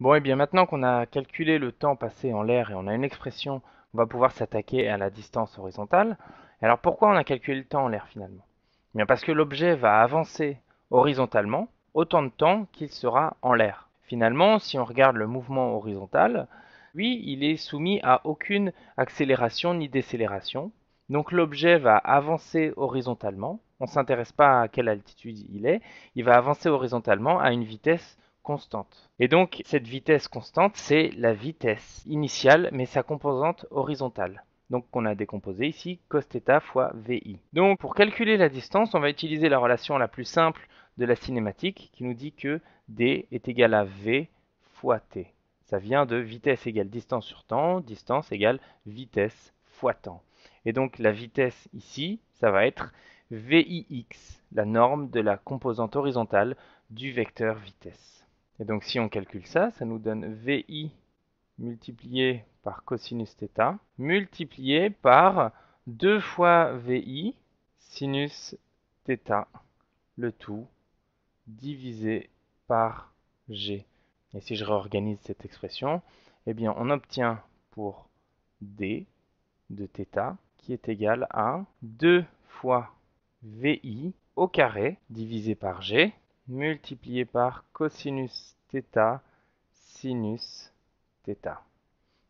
Bon, et eh bien maintenant qu'on a calculé le temps passé en l'air et on a une expression, on va pouvoir s'attaquer à la distance horizontale. Alors pourquoi on a calculé le temps en l'air finalement eh Bien parce que l'objet va avancer horizontalement autant de temps qu'il sera en l'air. Finalement, si on regarde le mouvement horizontal, lui, il est soumis à aucune accélération ni décélération. Donc l'objet va avancer horizontalement. On ne s'intéresse pas à quelle altitude il est. Il va avancer horizontalement à une vitesse constante. Et donc cette vitesse constante, c'est la vitesse initiale, mais sa composante horizontale. Donc qu'on a décomposé ici cos fois VI. Donc pour calculer la distance, on va utiliser la relation la plus simple de la cinématique qui nous dit que D est égal à V fois T. Ça vient de vitesse égale distance sur temps, distance égale vitesse fois temps. Et donc la vitesse ici, ça va être VIX, la norme de la composante horizontale du vecteur vitesse. Et donc si on calcule ça, ça nous donne VI multiplié par cosinus θ multiplié par 2 fois VI sinus θ, le tout divisé par G. Et si je réorganise cette expression, eh on obtient pour D de θ qui est égal à 2 fois VI au carré divisé par G multiplié par cosinus θ sinus θ.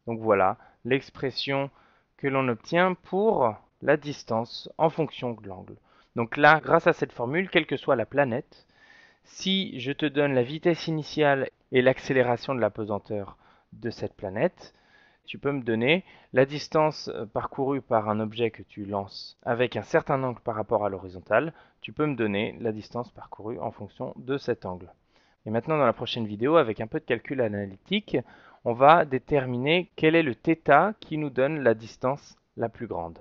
Donc voilà l'expression que l'on obtient pour la distance en fonction de l'angle. Donc là, grâce à cette formule, quelle que soit la planète, si je te donne la vitesse initiale et l'accélération de la pesanteur de cette planète, tu peux me donner la distance euh, parcourue par un objet que tu lances avec un certain angle par rapport à l'horizontale, tu peux me donner la distance parcourue en fonction de cet angle. Et maintenant, dans la prochaine vidéo, avec un peu de calcul analytique, on va déterminer quel est le θ qui nous donne la distance la plus grande.